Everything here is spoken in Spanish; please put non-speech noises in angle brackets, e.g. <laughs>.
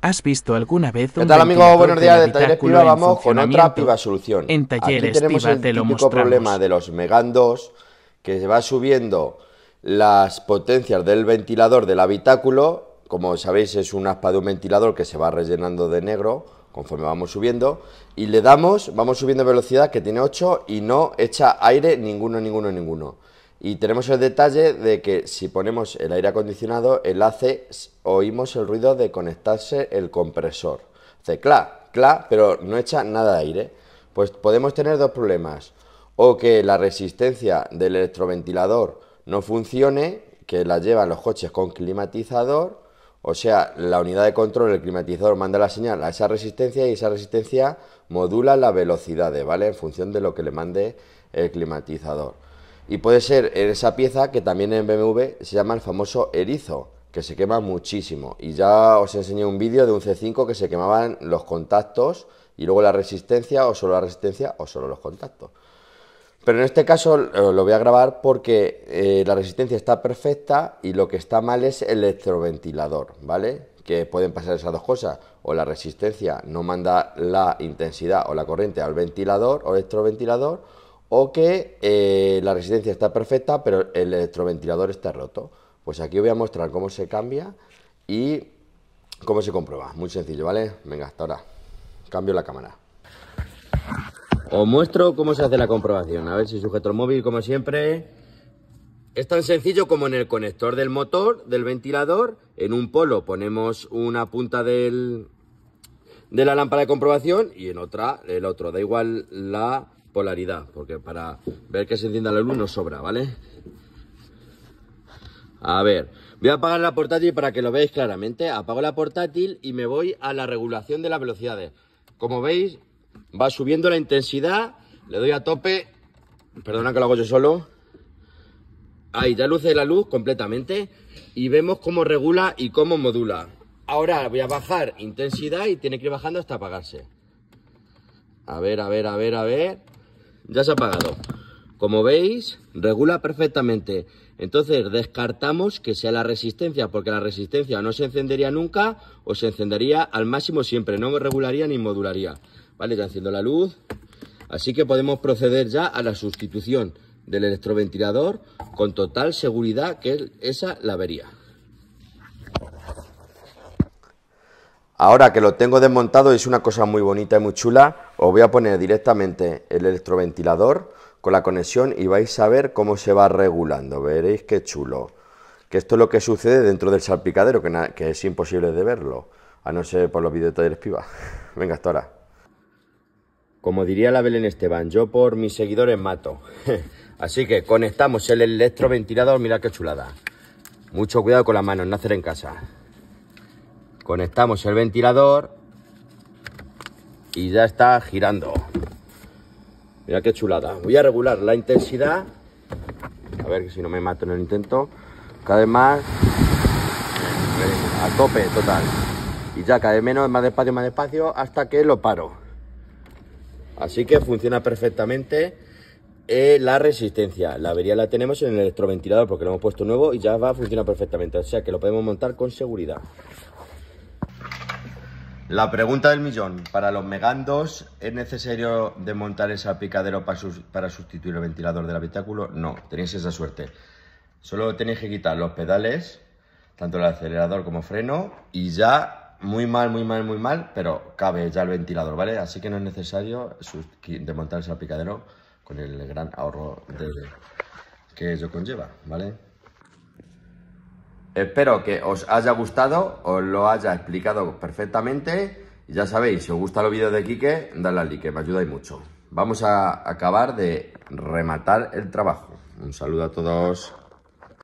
¿Has visto alguna vez un amigo? Buenos días de Talleres Vamos con otra Piva solución. En Talleres Aquí tenemos el problema de los Megan 2 que se va subiendo las potencias del ventilador del habitáculo. Como sabéis, es un aspa de un ventilador que se va rellenando de negro conforme vamos subiendo. Y le damos, vamos subiendo velocidad que tiene 8 y no echa aire ninguno, ninguno, ninguno. Y tenemos el detalle de que si ponemos el aire acondicionado, el hace, oímos el ruido de conectarse el compresor. Hace cla, pero no echa nada de aire. Pues podemos tener dos problemas. O que la resistencia del electroventilador no funcione, que la llevan los coches con climatizador, o sea, la unidad de control del climatizador manda la señal a esa resistencia y esa resistencia modula la velocidad, ¿vale? En función de lo que le mande el climatizador. Y puede ser en esa pieza que también en BMW se llama el famoso erizo, que se quema muchísimo. Y ya os enseñé un vídeo de un C5 que se quemaban los contactos y luego la resistencia, o solo la resistencia, o solo los contactos. Pero en este caso eh, lo voy a grabar porque eh, la resistencia está perfecta y lo que está mal es el electroventilador, ¿vale? Que pueden pasar esas dos cosas, o la resistencia no manda la intensidad o la corriente al ventilador o electroventilador, o que eh, la resistencia está perfecta pero el electroventilador está roto. Pues aquí voy a mostrar cómo se cambia y cómo se comprueba. Muy sencillo, ¿vale? Venga, hasta ahora. Cambio la cámara. Os muestro cómo se hace la comprobación. A ver si sujeto el móvil, como siempre. Es tan sencillo como en el conector del motor, del ventilador. En un polo ponemos una punta del, de la lámpara de comprobación y en otra el otro. Da igual la polaridad, porque para ver que se encienda la luz No sobra, ¿vale? A ver, voy a apagar la portátil para que lo veáis claramente. Apago la portátil y me voy a la regulación de las velocidades. Como veis, va subiendo la intensidad, le doy a tope, perdona que lo hago yo solo. Ahí, ya luce la luz completamente y vemos cómo regula y cómo modula. Ahora voy a bajar intensidad y tiene que ir bajando hasta apagarse. A ver, a ver, a ver, a ver ya se ha apagado. Como veis, regula perfectamente. Entonces descartamos que sea la resistencia, porque la resistencia no se encendería nunca o se encendería al máximo siempre, no regularía ni modularía. Vale, ya enciendo la luz. Así que podemos proceder ya a la sustitución del electroventilador con total seguridad que esa la vería. Ahora que lo tengo desmontado es una cosa muy bonita y muy chula, os voy a poner directamente el electroventilador con la conexión y vais a ver cómo se va regulando, veréis qué chulo. Que esto es lo que sucede dentro del salpicadero, que, es imposible de verlo, a no ser por los vídeos de <laughs> Venga, hasta ahora. Como diría la Belén Esteban, yo por mis seguidores mato. <laughs> Así que conectamos el electroventilador, Mira qué chulada. Mucho cuidado con las manos, no hacer en casa. Conectamos el ventilador y ya está girando. Mira qué chulada. Voy a regular la intensidad. A ver si no me mato en el intento. Cada vez más a tope total. Y ya cada vez menos, más despacio, más despacio, hasta que lo paro. Así que funciona perfectamente eh, la resistencia. La avería la tenemos en el electroventilador porque lo hemos puesto nuevo y ya va a funcionar perfectamente. O sea que lo podemos montar con seguridad. La pregunta del millón. ¿Para los megandos es necesario desmontar ese picadero para, sustituir el ventilador del habitáculo? No, tenéis esa suerte. Solo tenéis que quitar los pedales, tanto el acelerador como freno, y ya muy mal, muy mal, muy mal, pero cabe ya el ventilador, ¿vale? Así que no es necesario desmontar ese picadero con el gran ahorro que ello conlleva, ¿vale? Espero que os haya gustado, os lo haya explicado perfectamente. Ya sabéis, si os gustan los vídeos de Quique, dadle like, me ayudáis mucho. Vamos a acabar de rematar el trabajo. Un saludo a todos.